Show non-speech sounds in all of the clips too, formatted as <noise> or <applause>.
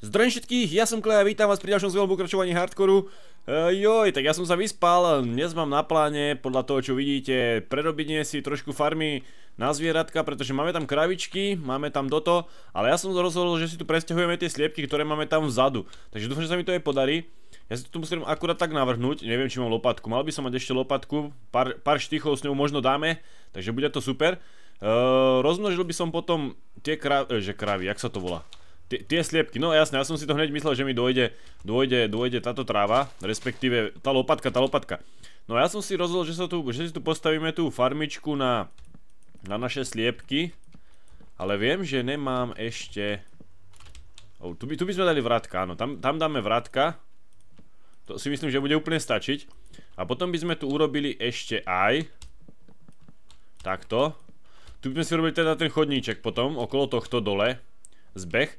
Zdravím všetkých, ja som Klej a vítam vás pri ďalšom zvielom pokračovaní hardkoru. E, joj, tak ja som sa vyspal, dnes mám na pláne, podľa toho čo vidíte, prerobenie si trošku farmy na zvieratka, pretože máme tam kravičky, máme tam doto, ale ja som rozhodol, že si tu presťahujeme tie sliepky, ktoré máme tam vzadu. Takže dúfam, že sa mi to aj podarí. Ja si to musím akurát tak navrhnúť, neviem či mám lopatku, mal by som mať ešte lopatku, pár, pár štychov s ňou možno dáme, takže bude to super. E, rozmnožil by som potom tie kravy, e, že kravy, jak sa to volá? tie sliepky, no jasne, ja som si to hneď myslel, že mi dojde, dojde, dojde táto tráva, respektíve tá lopatka, tá lopatka. No ja som si rozhodol, že, tu, že si tu postavíme tú farmičku na, na naše sliepky, ale viem, že nemám ešte... o, tu, by, tu by sme dali vratka, áno, tam, tam dáme vratka. To si myslím, že bude úplne stačiť. A potom by sme tu urobili ešte aj... Takto. Tu by sme si robili teda ten chodníček potom, okolo tohto dole. Zbeh.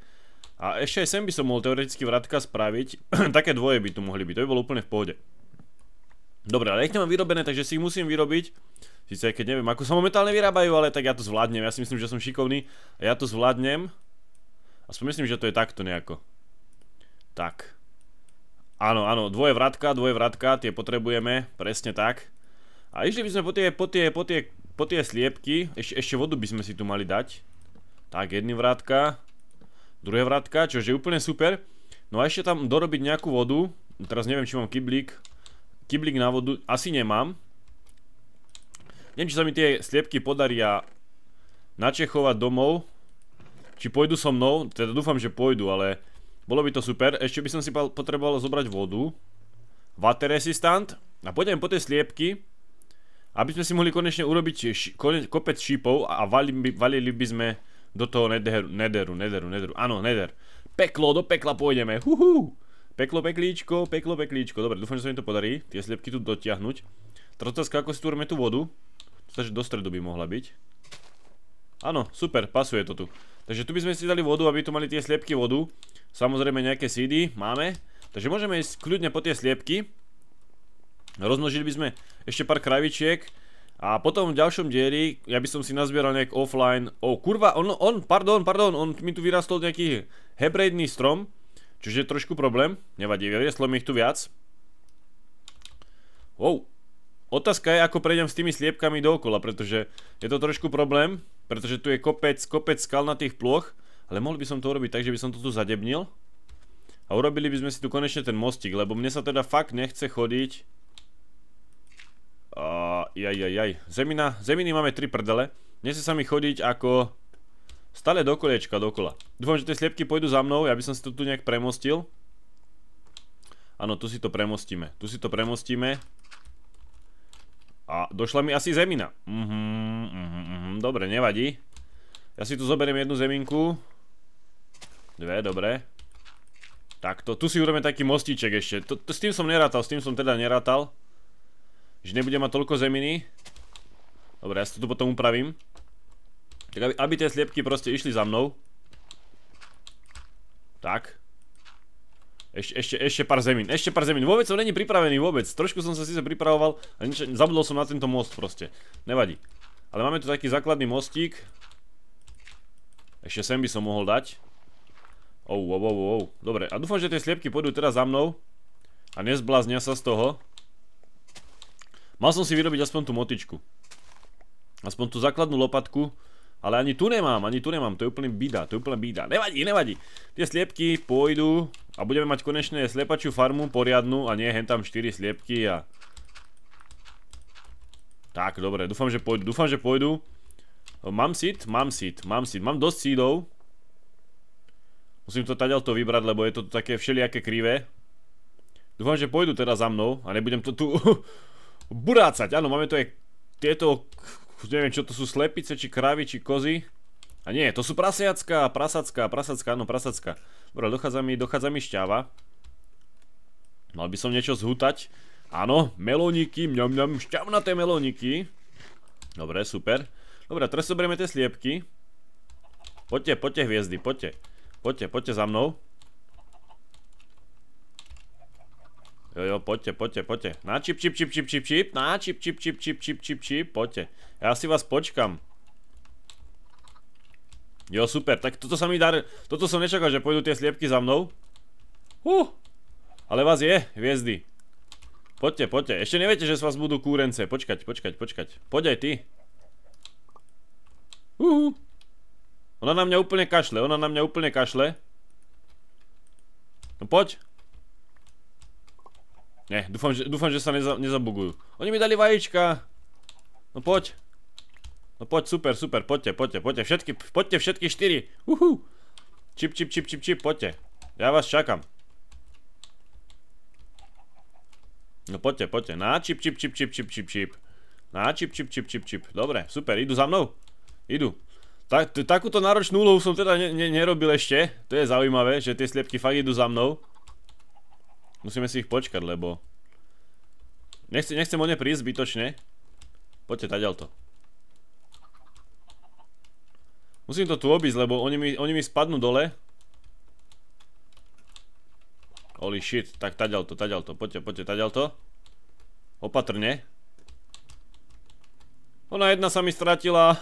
A ešte aj sem by som mohol teoreticky vratka spraviť. <clears throat> Také dvoje by tu mohli byť, to by bolo úplne v pohode. Dobre, ale ich nemám vyrobené, takže si ich musím vyrobiť. Sice aj keď neviem, ako sa momentálne vyrábajú, ale tak ja to zvládnem. Ja si myslím, že som šikovný a ja to zvládnem. Aspoň myslím, že to je takto nejako. Tak. Áno, áno, dvoje vratka, dvoje vratka, tie potrebujeme, presne tak. A išli by sme po tie, po tie, po tie, po tie sliepky, ešte, vodu by sme si tu mali dať. Tak, jedny vratka druhé vrátka, čo je úplne super. No a ešte tam dorobiť nejakú vodu. Teraz neviem, či mám kyblík. Kyblík na vodu asi nemám. Neviem, či sa mi tie sliepky podaria načechovať domov. Či pôjdu so mnou, teda dúfam, že pôjdu, ale bolo by to super. Ešte by som si potreboval zobrať vodu. Water resistant. A pôjdem po tie sliepky, aby sme si mohli konečne urobiť kopec šípov a valili by, valili by sme do toho nederu, nederu, nederu, nederu. Áno, neder. Peklo, do pekla pôjdeme. Huhu. Peklo, peklíčko, peklo, peklíčko. Dobre, dúfam, že sa mi to podarí. Tie sliepky tu dotiahnuť. Teraz ako si tu robíme tú vodu. Takže do stredu by mohla byť. Áno, super, pasuje to tu. Takže tu by sme si dali vodu, aby tu mali tie sliepky vodu. Samozrejme nejaké seedy máme. Takže môžeme ísť kľudne po tie sliepky. Rozmnožili by sme ešte pár kravičiek. A potom v ďalšom dieli, ja by som si nazbieral nejak offline, o oh, kurva, on, on, pardon, pardon, on mi tu vyrastol nejaký hebrejný strom, čiže je trošku problém, nevadí, vyrieslo mi ich tu viac. Wow, otázka je, ako prejdem s tými sliepkami dookola, pretože je to trošku problém, pretože tu je kopec, kopec skalnatých ploch, ale mohol by som to urobiť tak, že by som to tu zadebnil a urobili by sme si tu konečne ten mostík, lebo mne sa teda fakt nechce chodiť Uh, jaj, jaj, jaj. Zemina, zeminy máme tri prdele. Nesie sa mi chodiť ako... Stále do koliečka, dokola. Dúfam, že tie sliepky pôjdu za mnou, ja by som si to tu nejak premostil. Áno, tu si to premostíme. Tu si to premostíme. A došla mi asi zemina. Mhm, mhm, mhm, dobre, nevadí. Ja si tu zoberiem jednu zeminku. Dve, dobre. Takto, tu si urobíme taký mostíček ešte. s tým som nerátal, s tým som teda nerátal. Že nebudem mať toľko zeminy. Dobre, ja si to tu potom upravím. Tak aby, aby tie sliepky proste išli za mnou. Tak. Ešte, ešte, ešte pár zemín, ešte pár zemín. Vôbec som není pripravený, vôbec. Trošku som sa síce pripravoval, ale nič, zabudol som na tento most proste. Nevadí. Ale máme tu taký základný mostík. Ešte sem by som mohol dať. Ou, ou, ou, ou. Dobre, a dúfam, že tie sliepky pôjdu teraz za mnou. A nezbláznia sa z toho. Mal som si vyrobiť aspoň tú motičku. Aspoň tú základnú lopatku. Ale ani tu nemám, ani tu nemám, to je úplne bída, to je úplne bída. Nevadí, nevadí. Tie sliepky pôjdu a budeme mať konečne sliepačiu farmu poriadnu a nie hen tam 4 sliepky a... Tak, dobre, dúfam, že pôjdu, dúfam, že pôjdu. Mám sit, mám sit, mám sit, mám dosť seedov. Musím to taďal to vybrať, lebo je to také všelijaké krivé. Dúfam, že pôjdu teda za mnou a nebudem to tu... <laughs> Burácať, áno, máme tu aj tieto, neviem čo to sú, slepice, či kravy, či kozy. A nie, to sú prasiacká, prasacká, prasacká, áno, prasacká. Dobre, dochádza mi, dochádza mi šťava. Mal by som niečo zhutať. Áno, melóniky, mňam, mňam, šťavnaté melóniky. Dobre, super. Dobre, teraz zoberieme tie sliepky. Poďte, poďte hviezdy, poďte. Poďte, poďte za mnou. Jo, jo, poďte, poďte, poďte. Na čip, čip, čip, čip, čip, čip. Na čip, čip, čip, čip, čip, čip, čip. Poďte. Ja si vás počkam. Jo, super. Tak toto sa mi dar... Toto som nečakal, že pôjdu tie sliepky za mnou. Hú. Ale vás je, hviezdy. Poďte, poďte. Ešte neviete, že z vás budú kúrence. Počkať, počkať, počkať. Poď aj ty. Uhú. Ona na mňa úplne kašle, ona na mňa úplne kašle. No poď. Ne, dúfam, že, dúfam, že sa neza, nezabugujú. Oni mi dali vajíčka. No poď. No poď, super, super, poďte, poďte, poďte, všetky, poďte všetky štyri. Uhú. Čip, čip, čip, čip, čip, poďte. Ja vás čakám. No poďte, poďte. Na, čip, čip, čip, čip, čip, čip, čip. Na, čip, čip, čip, čip, čip. Dobre, super, idú za mnou. Idú. takúto náročnú úlohu som teda nerobil ešte. To je zaujímavé, že tie sliepky fakt idú za mnou. Musíme si ich počkať, lebo... Nechcem, nechcem o ne prísť zbytočne. Poďte, taďal to. Musím to tu obísť, lebo oni mi, oni mi spadnú dole. Holy shit, tak taďal to, taďal to. Poďte, poďte, taďal to. Opatrne. Ona jedna sa mi stratila.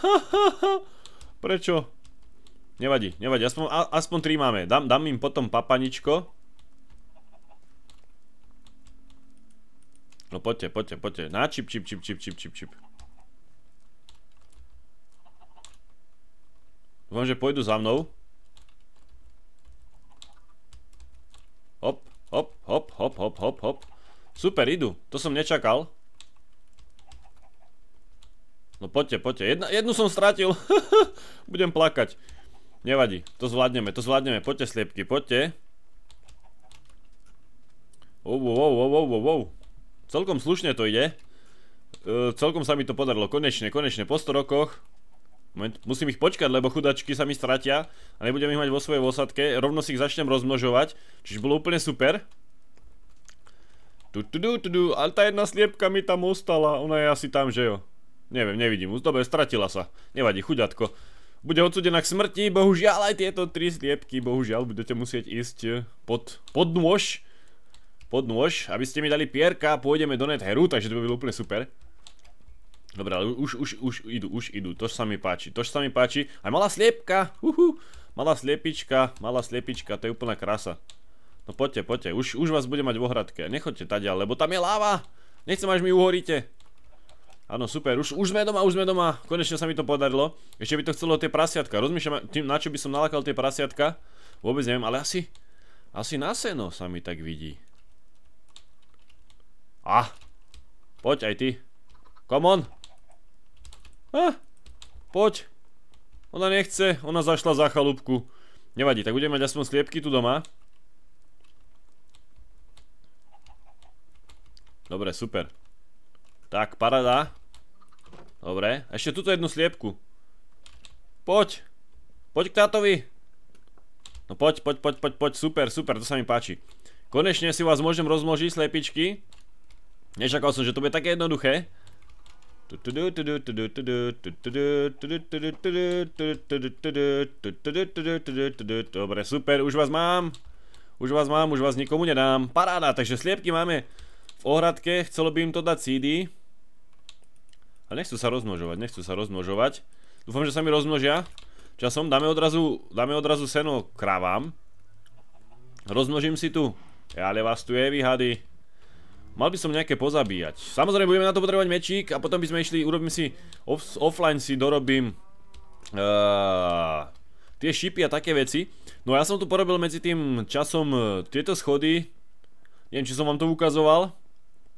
Prečo? Nevadí, nevadí. Aspoň, aspoň tri máme. Dám, dám im potom papaničko. No poďte, poďte, poďte. Na čip, čip, čip, čip, čip, čip, čip. Dúfam, že pôjdu za mnou. Hop, hop, hop, hop, hop, hop, hop. Super, idú. To som nečakal. No poďte, poďte. Jedna, jednu som stratil. <laughs> Budem plakať. Nevadí, to zvládneme, to zvládneme. Poďte, sliepky, poďte. Wow, wow, wow, wow, wow, wow. Celkom slušne to ide. E, celkom sa mi to podarilo. Konečne, konečne, po 100 rokoch. Moment, musím ich počkať, lebo chudačky sa mi stratia a nebudem ich mať vo svojej osadke. Rovno si ich začnem rozmnožovať, čiže bolo úplne super. Tu, tu, tu, tu, ale tá jedna sliepka mi tam ostala. Ona je asi tam, že jo? Neviem, nevidím. Dobre, stratila sa. Nevadí, chuďatko. Bude odsudená k smrti, bohužiaľ aj tieto tri sliepky, bohužiaľ budete musieť ísť pod, pod nôž pod nôž, aby ste mi dali pierka a pôjdeme do Netheru, takže to by bylo úplne super. Dobre, ale už, už, už idú, už idú, tož sa mi páči, tož sa mi páči. Aj malá sliepka, uhu, malá sliepička, malá sliepička, to je úplná krása. No poďte, poďte, už, už vás bude mať v ohradke, nechoďte tadiaľ, lebo tam je láva, nechcem až mi uhoríte. Áno, super, už, už sme doma, už sme doma, konečne sa mi to podarilo. Ešte by to chcelo tie prasiatka, rozmýšľam tým, na čo by som nalakal tie prasiatka, vôbec neviem, ale asi, asi na seno sa mi tak vidí. A. Ah, poď aj ty. Come on. A. Ah, poď. Ona nechce, ona zašla za chalúbku. Nevadí, tak budeme mať aspoň sliepky tu doma. Dobre, super. Tak, parada. Dobre, ešte tuto jednu sliepku. Poď. Poď k tátovi. No poď, poď, poď, poď, poď, super, super, to sa mi páči. Konečne si vás môžem rozmnožiť, slepičky. Nečakal som, že to bude také jednoduché. Dobre, super, už vás mám. Už vás mám, už vás nikomu nedám. Paráda, takže sliepky máme v ohradke. Chcelo by im to dať CD. Ale nechcú sa rozmnožovať, nechcú sa rozmnožovať. Dúfam, že sa mi rozmnožia. Časom dáme odrazu, dáme odrazu seno kravám. Rozmnožím si tu. Ale vás tu je, vy hady. Mal by som nejaké pozabíjať. Samozrejme budeme na to potrebovať mečík a potom by sme išli, urobím si, offline si dorobím eh, tie šipy a také veci. No a ja som tu porobil medzi tým časom eh, tieto schody. Neviem, či som vám to ukazoval.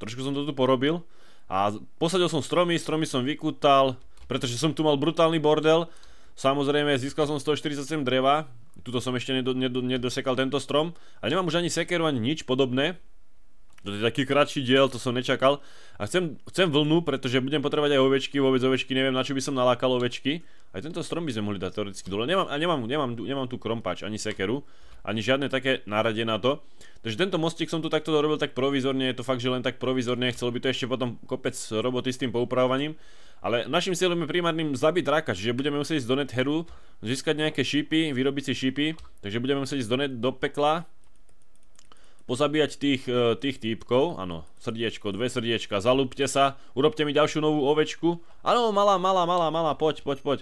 Trošku som to tu porobil. A posadil som stromy, stromy som vykútal, pretože som tu mal brutálny bordel. Samozrejme, získal som 147 dreva. Tuto som ešte nedosekal tento strom. A nemám už ani sekeru, ani nič podobné. To je taký kratší diel, to som nečakal. A chcem, chcem vlnu, pretože budem potrebovať aj ovečky, vôbec ovečky, neviem na čo by som nalákal ovečky. Aj tento strom by sme mohli dať teoreticky dole. Nemám, a nemám, nemám, nemám tu krompač, ani sekeru, ani žiadne také náradie na to. Takže tento mostík som tu takto dorobil tak provizorne, je to fakt, že len tak provizorne, chcelo by to ešte potom kopec roboty s tým poupravovaním. Ale našim cieľom je primárnym zabiť raka, že budeme musieť ísť do Netheru, získať nejaké šípy, vyrobiť si šípy, takže budeme musieť ísť do, net, do pekla, pozabíjať tých, e, tých týpkov, áno, srdiečko, dve srdiečka, zalúbte sa, urobte mi ďalšiu novú ovečku, áno, malá, malá, malá, malá, poď, poď, poď,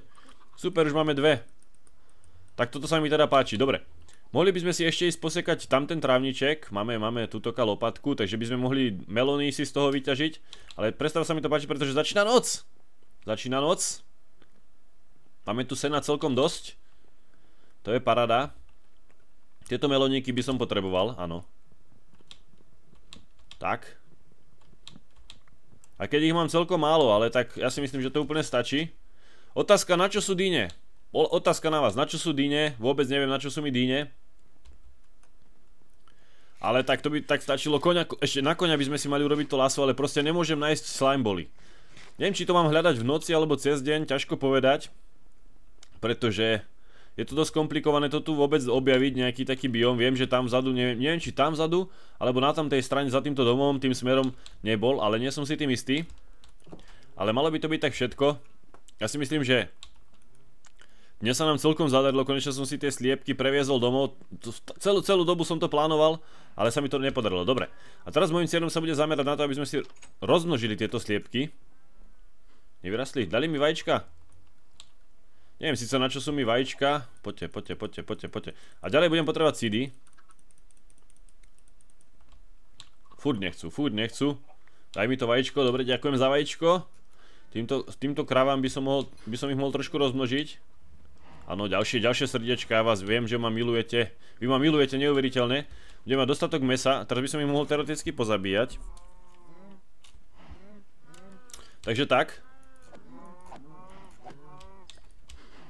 super, už máme dve. Tak toto sa mi teda páči, dobre. Mohli by sme si ešte ísť posekať tam ten trávniček, máme, máme tutoka lopatku, takže by sme mohli melóny si z toho vyťažiť, ale predstav sa mi to páči, pretože začína noc. Začína noc. Máme tu sena celkom dosť. To je parada. Tieto melóniky by som potreboval, áno. Tak. A keď ich mám celkom málo, ale tak ja si myslím, že to úplne stačí. Otázka, na čo sú dýne? Otázka na vás, na čo sú dýne? Vôbec neviem, na čo sú mi dýne. Ale tak to by tak stačilo, koňa, ešte na koňa by sme si mali urobiť to laso, ale proste nemôžem nájsť slime boli. Neviem, či to mám hľadať v noci alebo cez deň, ťažko povedať. Pretože je to dosť komplikované to tu vôbec objaviť, nejaký taký biom. Viem, že tam vzadu, neviem, neviem či tam vzadu, alebo na tamtej strane za týmto domom, tým smerom nebol, ale nie som si tým istý. Ale malo by to byť tak všetko. Ja si myslím, že dnes sa nám celkom zadarilo, konečne som si tie sliepky previezol domov. Celú, celú dobu som to plánoval, ale sa mi to nepodarilo. Dobre. A teraz môjim cieľom sa bude zamerať na to, aby sme si rozmnožili tieto sliepky. Nevyrastli. Dali mi vajíčka. Neviem síce na čo sú mi vajíčka. Poďte, poďte, poďte, poďte, poďte. A ďalej budem potrebať CD. Furt nechcú, furt nechcú. Daj mi to vajíčko, dobre, ďakujem za vajíčko. Týmto, týmto kravám by som, mohol, by som ich mohol trošku rozmnožiť. Áno, ďalšie, ďalšie srdiečka, ja vás viem, že ma milujete. Vy ma milujete neuveriteľne. Budem mať dostatok mesa, teraz by som ich mohol teoreticky pozabíjať. Takže tak,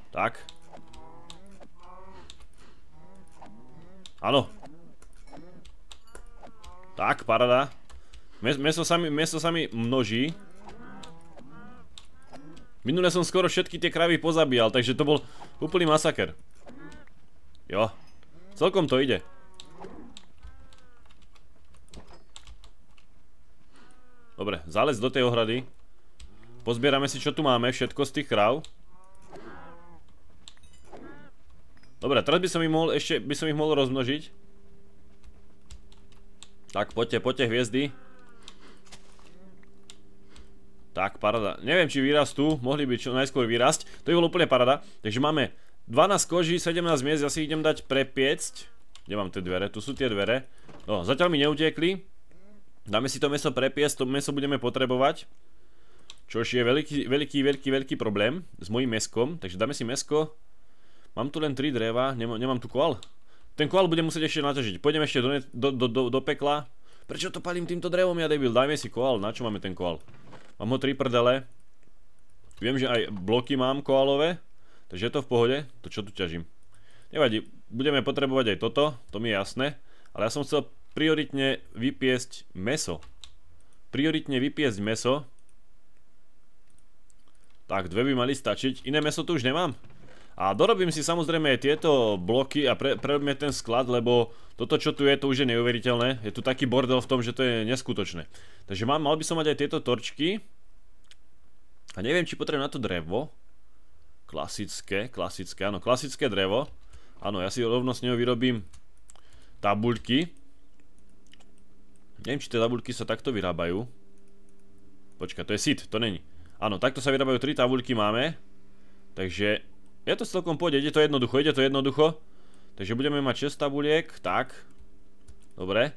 Tak. Áno. Tak, parada. Meso sa mi, meso sa mi množí. Minule som skoro všetky tie kravy pozabíjal, takže to bol úplný masaker. Jo. Celkom to ide. Dobre, zalez do tej ohrady. Pozbierame si, čo tu máme, všetko z tých kráv. Dobre, teraz by som ich mohol, ešte by som ich mohol rozmnožiť. Tak, poďte, poďte hviezdy. Tak, parada. Neviem, či vyrastú, mohli by čo najskôr vyrasť. To je bolo úplne parada. Takže máme 12 koží, 17 miest, ja si idem dať prepiecť. Kde mám tie dvere? Tu sú tie dvere. No, zatiaľ mi neutiekli. Dáme si to meso prepiesť, to meso budeme potrebovať. Čož je veľký, veľký, veľký, veľký problém s mojím meskom. Takže dáme si mesko. Mám tu len 3 dreva, nemám, tu koal. Ten koal budem musieť ešte naťažiť. Pôjdem ešte do, do pekla. Prečo to palím týmto drevom, ja debil? Dajme si koal, na čo máme ten koal? Mám ho 3 prdele. Viem, že aj bloky mám koalové. Takže je to v pohode, to čo tu ťažím. Nevadí, budeme potrebovať aj toto, to mi je jasné. Ale ja som chcel prioritne vypiesť meso. Prioritne vypiesť meso. Tak, dve by mali stačiť. Iné meso tu už nemám. A dorobím si samozrejme aj tieto bloky a prerobíme ten sklad, lebo toto čo tu je, to už je neuveriteľné. Je tu taký bordel v tom, že to je neskutočné. Takže mám, mal by som mať aj tieto torčky. A neviem, či potrebujem na to drevo. Klasické, klasické, áno, klasické drevo. Áno, ja si rovno s neho vyrobím tabuľky. Neviem, či tie tabuľky sa takto vyrábajú. Počka, to je sit, to není. Áno, takto sa vyrábajú tri tabuľky máme. Takže je to celkom pôjde, ide to jednoducho, ide to jednoducho. Takže budeme mať 6 tabuliek, tak. Dobre.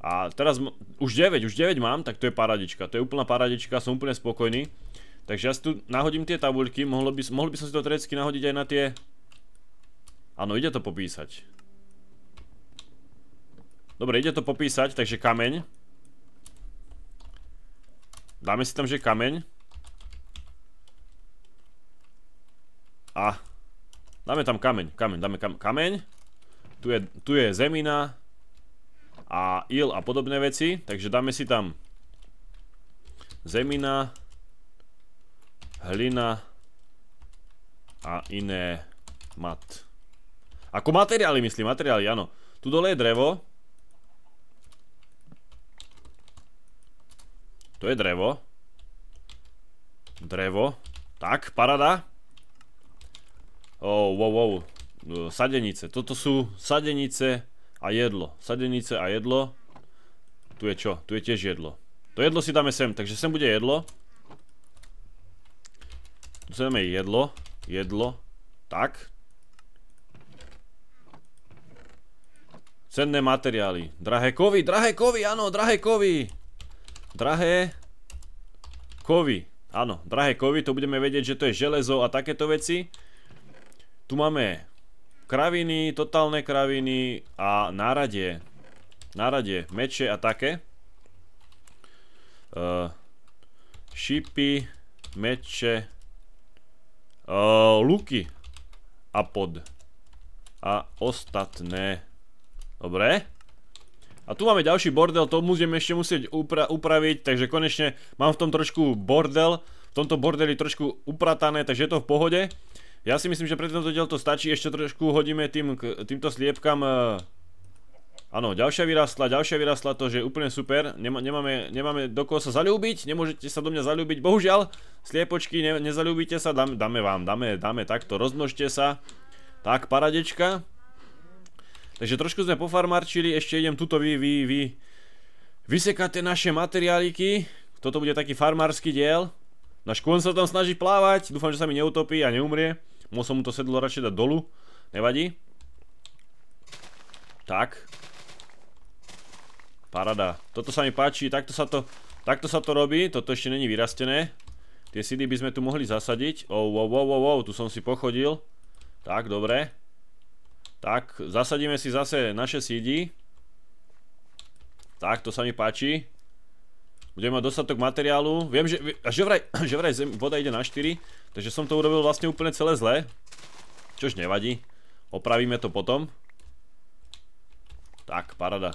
A teraz, už 9, už 9 mám, tak to je paradička, to je úplná paradička, som úplne spokojný. Takže ja si tu nahodím tie tabuľky, mohol by, mohol by som si to trecky nahodiť aj na tie... Áno, ide to popísať. Dobre, ide to popísať, takže kameň. Dáme si tam, že kameň. A Dáme tam kameň, kameň, dáme kam, kameň. Tu je, tu je zemina a il a podobné veci, takže dáme si tam zemina, hlina a iné mat. Ako materiály myslím, materiály, áno. Tu dole je drevo. To je drevo. Drevo. Tak, parada. Oh, wow, wow. Sadenice. Toto sú sadenice a jedlo. Sadenice a jedlo. Tu je čo? Tu je tiež jedlo. To jedlo si dáme sem, takže sem bude jedlo. Tu sa dáme jedlo. Jedlo. Tak. Cenné materiály. Drahé kovy, drahé kovy, áno, drahé kovy. Drahé kovy. Áno, drahé kovy, to budeme vedieť, že to je železo a takéto veci. Tu máme kraviny, totálne kraviny a náradie. Náradie, meče a také. Uh, meče, uh, luky a pod. A ostatné. Dobre. A tu máme ďalší bordel, to budeme ešte musieť upra upraviť, takže konečne mám v tom trošku bordel. V tomto bordeli trošku upratané, takže je to v pohode. Ja si myslím, že pre tento diel to stačí, ešte trošku hodíme tým, k, týmto sliepkam. E, áno, ďalšia vyrastla, ďalšia vyrastla, to je úplne super, Nema, nemáme, nemáme do koho sa zalúbiť, nemôžete sa do mňa zalúbiť, bohužiaľ, sliepočky, ne, nezalúbite sa, dáme, dáme vám, dáme, dáme takto, rozmnožte sa. Tak, paradečka. Takže trošku sme pofarmarčili, ešte idem tuto vy, vy, vy, vysekáte naše materiáliky, toto bude taký farmársky diel. Na škôn sa tam snaží plávať, dúfam, že sa mi neutopí a neumrie. Musel mu to sedlo radšej dať dolu. Nevadí. Tak. Parada. Toto sa mi páči. Takto sa to, takto sa to robí. Toto ešte není vyrastené. Tie sidy by sme tu mohli zasadiť. Oh, wow, wow, wow, wow. Tu som si pochodil. Tak, dobre. Tak, zasadíme si zase naše seedy. Tak, to sa mi páči. Budeme mať dostatok materiálu. Viem, že, že vraj, <clears throat> že vraj zem, voda ide na 4, takže som to urobil vlastne úplne celé zle. Čož nevadí. Opravíme to potom. Tak, parada.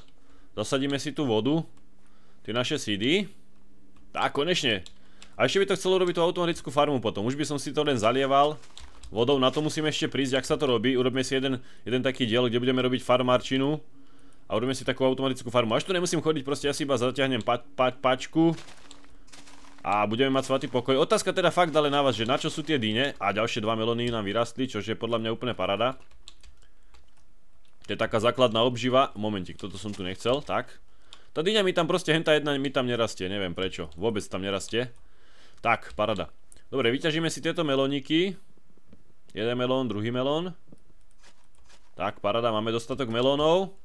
Zasadíme si tú vodu. Tie naše CD. Tak, konečne. A ešte by to chcelo robiť tú automatickú farmu potom. Už by som si to len zalieval vodou. Na to musíme ešte prísť, jak sa to robí. Urobíme si jeden, jeden taký diel, kde budeme robiť farmárčinu a urobím si takú automatickú farmu. Až tu nemusím chodiť, proste ja si iba zatiahnem pa, pa, pačku a budeme mať svatý pokoj. Otázka teda fakt ale na vás, že na čo sú tie dýne a ďalšie dva melóny nám vyrastli, čo je podľa mňa úplne parada. To je taká základná obživa. Momentik, toto som tu nechcel, tak. Tá dýňa mi tam proste, henta jedna mi tam nerastie, neviem prečo. Vôbec tam nerastie. Tak, parada. Dobre, vyťažíme si tieto melóniky. Jeden melón, druhý melón. Tak, parada, máme dostatok melónov.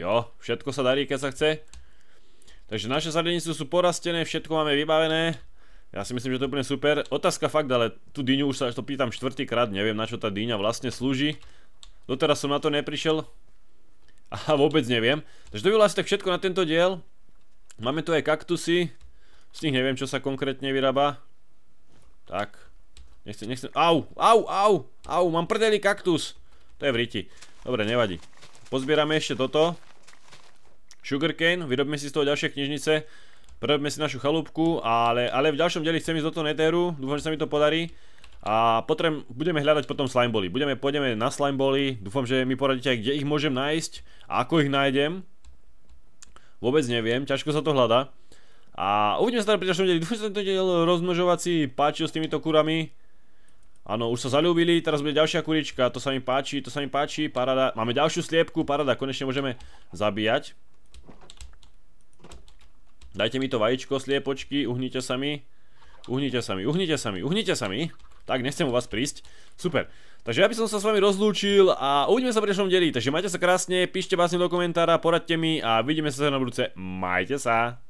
Jo, všetko sa darí, keď sa chce. Takže naše sadenice sú porastené, všetko máme vybavené. Ja si myslím, že to je úplne super. Otázka fakt, ale tú dyňu už sa až to pýtam čtvrtýkrát, neviem na čo tá dyňa vlastne slúži. Doteraz som na to neprišiel. <laughs> A vôbec neviem. Takže to by bolo asi tak všetko na tento diel. Máme tu aj kaktusy. Z nich neviem, čo sa konkrétne vyrába. Tak. Nechcem, nechcem. Au, au, au, au, mám prdelý kaktus. To je v riti. Dobre, nevadí. Pozbierame ešte toto. Sugarcane, vyrobme si z toho ďalšie knižnice, prerobme si našu chalúbku, ale, ale v ďalšom deli chcem ísť do toho netéru, dúfam, že sa mi to podarí. A potrem budeme hľadať potom slimeboli. Budeme, pôjdeme na slimeboli, dúfam, že mi poradíte aj kde ich môžem nájsť a ako ich nájdem. Vôbec neviem, ťažko sa to hľada. A uvidíme sa teda pri ďalšom deli, Dúfam, že sa tento diel rozmnožovací páčil s týmito kurami. Áno, už sa zalúbili, teraz bude ďalšia kurička, to sa mi páči, to sa mi páči, parada. Máme ďalšiu sliepku, parada, konečne môžeme zabíjať. Dajte mi to vajíčko, sliepočky, uhnite sa mi. Uhnite sa mi, uhnite sa mi, uhnite sa mi. Tak, nechcem u vás prísť. Super. Takže ja by som sa s vami rozlúčil a uvidíme sa v dnešnom deli. Takže majte sa krásne, píšte básne do komentára, poradte mi a vidíme sa na budúce. Majte sa.